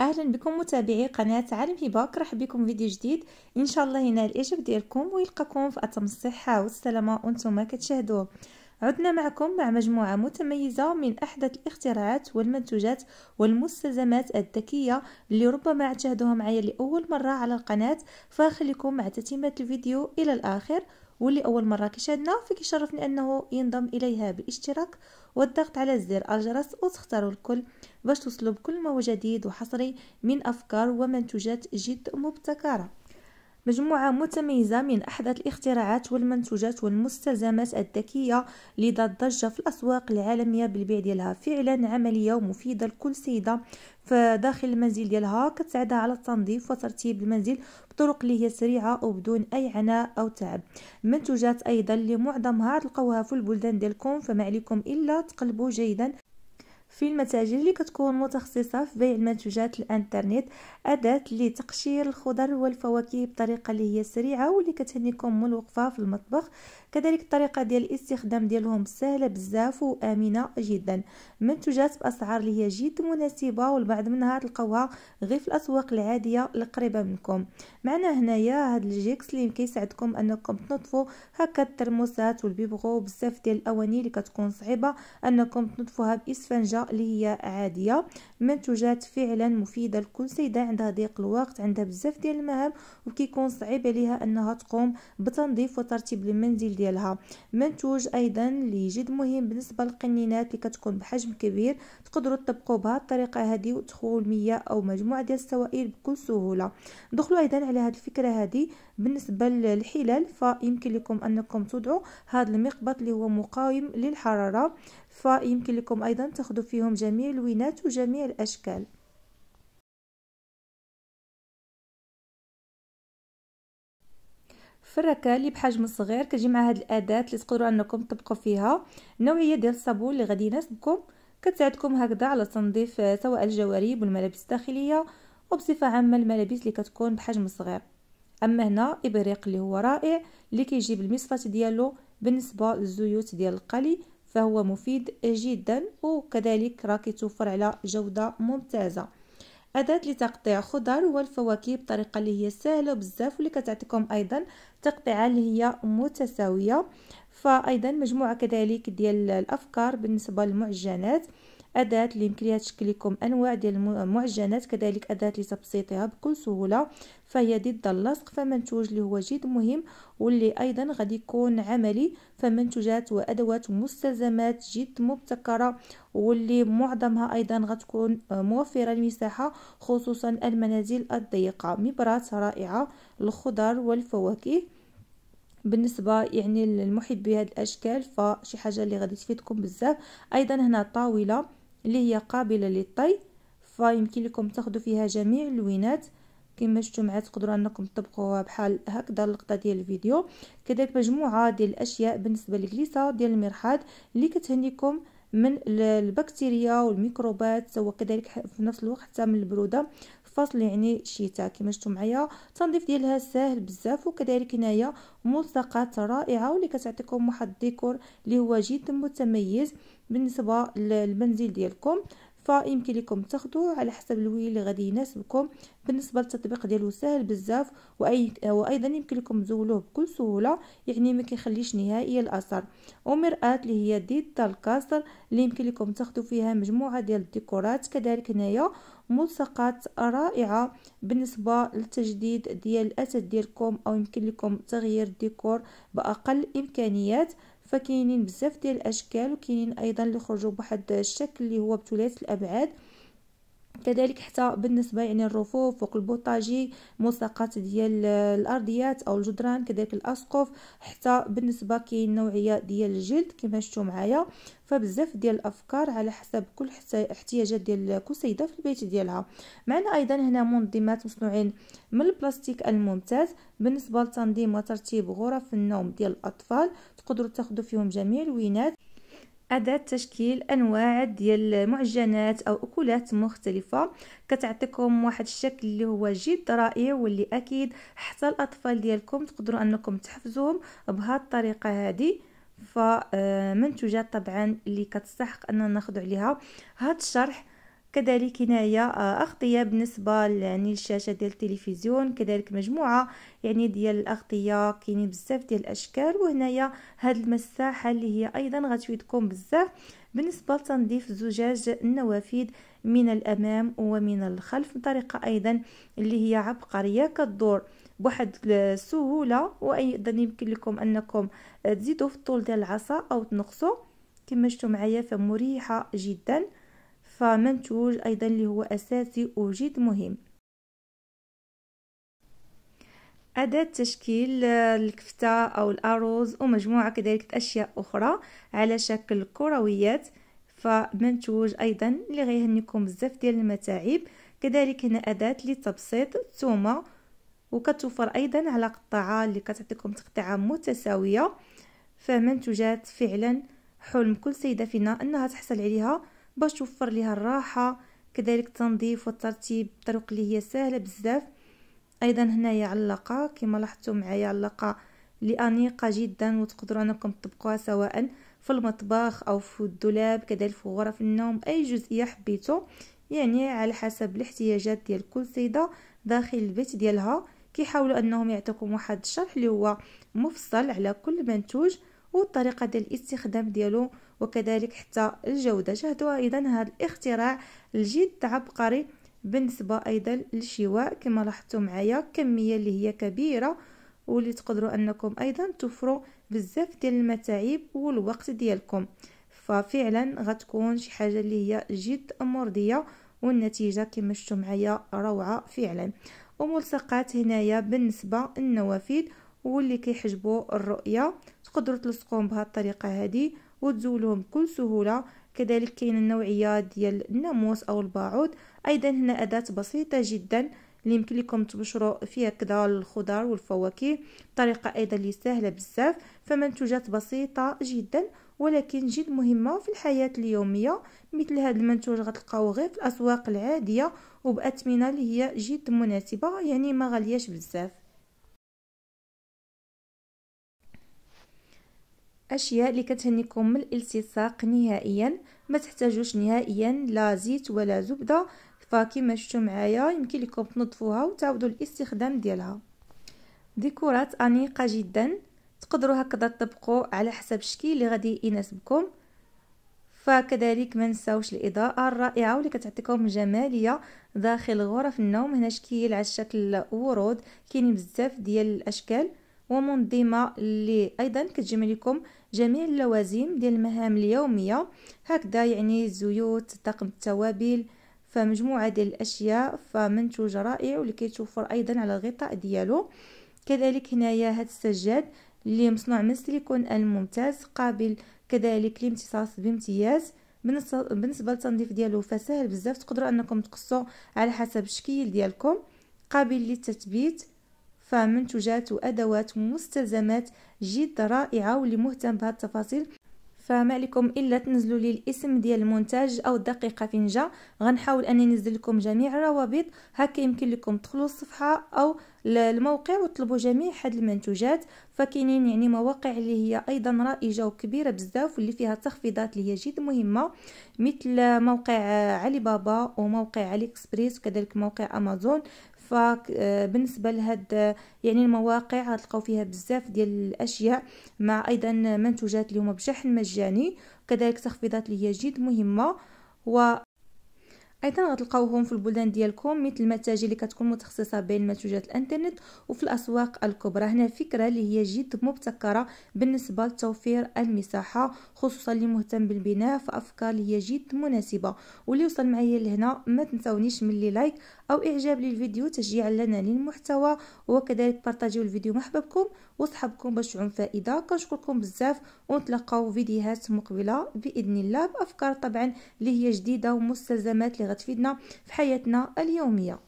اهلا بكم متابعي قناه عالم هباك رحب بكم فيديو جديد ان شاء الله ينال الاعجاب ديالكم ويلقاكم في اتم الصحه والسلامه وانتم كتشاهدوه عدنا معكم مع مجموعة متميزة من أحدث الاختراعات والمنتوجات والمستلزمات الذكية اللي ربما تشاهدوها معايا لأول مرة على القناة فخليكم مع تتمة الفيديو إلى الآخر واللي أول مرة كيشاهدنا فكيشرفني أنه ينضم إليها بالاشتراك والضغط على زر الجرس وتختاروا الكل باش توصلوا بكل ما هو جديد وحصري من أفكار ومنتجات جد مبتكرة مجموعة متميزة من أحدث الاختراعات والمنتوجات والمستلزمات الذكية اللي ذات ضجة في الأسواق العالمية بالبيع ديالها فعلا عملية ومفيدة لكل سيدة فداخل المنزل ديالها كتساعدها على التنظيف وترتيب المنزل بطرق اللي هي سريعه وبدون اي عناء او تعب منتوجات ايضا اللي معظمها تلقاوها في البلدان ديالكم فما عليكم الا تقلبوا جيدا في المتاجر اللي كتكون متخصصة في بيع المنتوجات الانترنت أداة لتقشير الخضر والفواكه بطريقة اللي هي سريعة واللي كتهنيكم من الوقفة في المطبخ كذلك الطريقه ديال الاستخدام ديالهم سهله بزاف وامنه جدا منتوجات باسعار اللي هي جد مناسبه والبعض منها تلقاوها غير في الاسواق العاديه القريبه منكم معنا هنايا هاد الجيكس اللي كيساعدكم انكم تنظفوا هكا الترموسات والبيبغو بزاف ديال الاواني اللي كتكون صعيبه انكم تنظفوها باسفنجه اللي هي عاديه منتوجات فعلا مفيده لكل سيده عندها ضيق الوقت عندها بزاف ديال المهام وكيكون صعيب عليها انها تقوم بتنظيف وترتيب المنزل ديالها منتوج ايضا اللي جد مهم بالنسبه للقنينات اللي كتكون بحجم كبير تقدروا تطبقوا بهذه الطريقه هذه وتدخلوا المياه او مجموعه ديال السوائل بكل سهوله دخلوا ايضا على هذه الفكره هذه بالنسبه للحلال فيمكن لكم انكم تضعوا هذا المقبط اللي هو مقاوم للحراره فيمكن لكم ايضا تاخذوا فيهم جميع اللوينات وجميع الاشكال الفركه اللي بحجم صغير كتجي مع هاد الاداه اللي تقدروا انكم تطبقوا فيها النوعيه ديال الصابون اللي غادي يناسبكم كتساعدكم هكذا على تنظيف آه، سواء الجوارب والملابس الداخليه وبصفه عامه الملابس اللي كتكون بحجم صغير اما هنا ابريق اللي هو رائع اللي كيجي بالمصفات ديالو بالنسبه للزيوت ديال القلي فهو مفيد جدا وكذلك راه كيتوفر على جوده ممتازه أداة لتقطيع خضر والفواكه بطريقة اللي هي سهلة بزاف واللي كتعطيكم أيضا تقطيعة اللي هي متساوية فأيضا مجموعة كذلك ديال الأفكار بالنسبة للمعجنات أداة اللي يمكن تشكل لكم أنواع ديال المعجنات كذلك أداة لتبسيطها بكل سهولة فهي ضد اللصق فمنتوج اللي هو جد مهم واللي أيضا غادي يكون عملي فمنتوجات وأدوات ومستلزمات جد مبتكرة واللي معظمها أيضا غتكون آه، موفرة المساحة خصوصا المنازل الضيقة مبرات رائعة للخضر والفواكه بالنسبه يعني للمحبي هاد الاشكال فشي حاجه اللي غادي تفيدكم بزاف ايضا هنا طاوله اللي هي قابلة للطي فيمكن لكم تاخدو فيها جميع اللوينات كما شفتوا معايا تقدروا انكم تطبقوها بحال هكذا اللقطه ديال الفيديو كذلك مجموعه ديال الاشياء بالنسبه للكليسه ديال المرحاض اللي كتهنيكم من البكتيريا والميكروبات وكذلك في نفس الوقت حتى من البروده فصل يعني الشتاء كما شفتوا معايا التنظيف ديالها ساهل بزاف وكذلك هنايا ملصقات رائعه واللي كتعطيكم واحد الديكور اللي هو جدا متميز بالنسبه للمنزل ديالكم فيمكن لكم تاخذوا على حسب الوي اللي غادي يناسبكم بالنسبه للتطبيق ديالو سهل بزاف وأي وايضا يمكن لكم تزولوه بكل سهوله يعني ما كيخليش نهائيا الاثر ومراه اللي هي ديتا الكاسر اللي يمكن لكم تاخذوا فيها مجموعه ديال الديكورات كذلك هنايا ملصقات رائعه بالنسبه للتجديد ديال الاثاث ديالكم او يمكن لكم تغيير الديكور باقل امكانيات فكاينين بزاف ديال الاشكال وكاينين ايضا اللي خرجوا بواحد الشكل اللي هو بثلاث الابعاد كذلك حتى بالنسبه يعني الرفوف فوق البوطاجي ملصقات ديال الارضيات او الجدران كذلك الاسقف حتى بالنسبه كاين نوعيه ديال الجلد كما شفتوا معايا فبزاف ديال الافكار على حسب كل احتياجات ديال كل سيده في البيت ديالها معنا ايضا هنا منظمات مصنوعين من البلاستيك الممتاز بالنسبه لتنظيم وترتيب غرف النوم ديال الاطفال تقدروا تاخذوا فيهم جميع الوينات أداة تشكيل أنواع ديال معجنات أو أكلات مختلفة كتعطيكم واحد الشكل اللي هو جد رائع واللي أكيد حتى الأطفال ديالكم تقدروا أنكم تحفزوهم بهاد الطريقة هذه فمنتجات طبعا اللي كتستحق أننا ناخذ عليها هاد الشرح كذلك هنايا آه، اغطيه بالنسبه يعني للشاشه ديال التلفزيون كذلك مجموعه يعني ديال الاغطيه كاينين بزاف ديال الاشكال وهنايا هاد المساحه اللي هي ايضا غتفيدكم بزاف بالنسبه لتنظيف زجاج النوافذ من الامام ومن الخلف بطريقه ايضا اللي هي عبقريه كدور بواحد السهوله وايضا يمكن لكم انكم تزيدوا في الطول ديال العصا او تنقصوا كما شفتوا معايا فمريحه جدا فمنتوج أيضا اللي هو أساسي وجد مهم أداة تشكيل الكفتة أو الارز ومجموعة كذلك أشياء أخرى على شكل كرويات فمنتوج أيضا اللي غيهنيكم بزاف ديال المتاعب كذلك هنا أداة لتبسيط الثومة وكتوفر أيضا على قطعة اللي كتعطيكم تقطيعة متساوية فمنتوجات فعلا حلم كل سيدة فينا أنها تحصل عليها باش توفر ليها الراحه كذلك التنظيف والترتيب بطرق اللي هي سهله بزاف ايضا هنايا علقة كما لاحظتوا معايا علقة لانيقه جدا وتقدروا انكم تطبقوها سواء في المطبخ او في الدولاب كذلك في غرف النوم اي جزئيه حبيتو يعني على حسب الاحتياجات ديال كل سيده داخل البيت ديالها كيحاولوا انهم يعطيكم واحد الشرح اللي هو مفصل على كل منتوج والطريقه ديال الاستخدام ديالو وكذلك حتى الجوده شاهدوا ايضا هذا الاختراع الجد عبقري بالنسبه ايضا للشواء كما لاحظتوا معايا كميه اللي هي كبيره واللي تقدروا انكم ايضا تفروا بزاف ديال المتاعب والوقت ديالكم ففعلا غتكون شي حاجه اللي هي جد مرضيه والنتيجه كما شفتوا معايا روعه فعلا وملصقات هنايا بالنسبه للنوافذ واللي كيحجبوا الرؤيه تقدروا تلصقوهم بهذه الطريقه هذه وتزولوهم بكل سهوله كذلك كاين النوعيه ديال الناموس او الباعوض ايضا هنا اداه بسيطه جدا اللي يمكن لكم تبشروا فيها كذا الخضار والفواكه طريقه ايضا اللي سهله بزاف فمنتوجات بسيطه جدا ولكن جد مهمه في الحياه اليوميه مثل هذا المنتوج غتلقاوه غير في الاسواق العاديه وباثمنه اللي هي جد مناسبه يعني ما غالياش بزاف اشياء اللي كتهنيكم من الالتصاق نهائيا ما تحتاجوش نهائيا لا زيت ولا زبده فكما شفتوا معايا يمكن لكم تنظفوها وتعودوا الاستخدام ديالها ديكورات انيقه جدا تقدروا هكذا تطبقوا على حسب الشكل اللي غادي يناسبكم فكذلك ما نساوش الاضاءه الرائعه واللي كتعطيكم جماليه داخل غرف النوم هنا شكيل على شكل ورود كاين بزاف ديال الاشكال ومنظمة اللي أيضا كتجمع لكم جميع اللوازم ديال المهام اليومية هكذا يعني الزيوت طاقم التوابل فمجموعة ديال الأشياء فمنتوج رائع واللي كيتوفر أيضا على الغطاء ديالو كذلك هنايا هذا السجاد اللي مصنوع من السيليكون الممتاز قابل كذلك لامتصاص بامتياز بالنسبه للتنظيف ديالو فسهل بزاف تقدروا انكم تقصوا على حسب الشكل ديالكم قابل للتثبيت فمنتجات وأدوات ومستلزمات جد رائعة واللي مهتم بهاد التفاصيل فما عليكم الا تنزلوا لي الاسم ديال المنتج او الدقيقه فين جا غنحاول اني ننزل لكم جميع الروابط هكا يمكن لكم تدخلوا الصفحه او الموقع وطلبوا جميع هاد المنتوجات فكاينين يعني مواقع اللي هي ايضا رائجه وكبيره بزاف واللي فيها تخفيضات اللي هي جد مهمه مثل موقع علي بابا وموقع علي اكسبريس وكذلك موقع امازون فبالنسبه آه، لهاد يعني المواقع غتلقاو فيها بزاف ديال الاشياء مع ايضا منتوجات اللي هما بشحن مجاني وكذلك تخفيضات اللي هي جد مهمه و ايضا غتلقاوهم في البلدان ديالكم مثل المتاجر اللي كتكون متخصصه بين منتوجات الانترنت وفي الاسواق الكبرى هنا فكره اللي هي جد مبتكره بالنسبه لتوفير المساحه خصوصا اللي مهتم بالبناء فافكار اللي هي جد مناسبه واللي وصل معايا لهنا ما تنساونيش من لايك او اعجاب للفيديو تشجيعا لنا للمحتوى وكذلك بارطاجيو الفيديو مع احبابكم وصحابكم باش تعم فائده كنشكركم بزاف ونتلاقاو فيديوهات مقبله باذن الله بافكار طبعا اللي هي جديده ومستلزمات اللي غتفيدنا في حياتنا اليوميه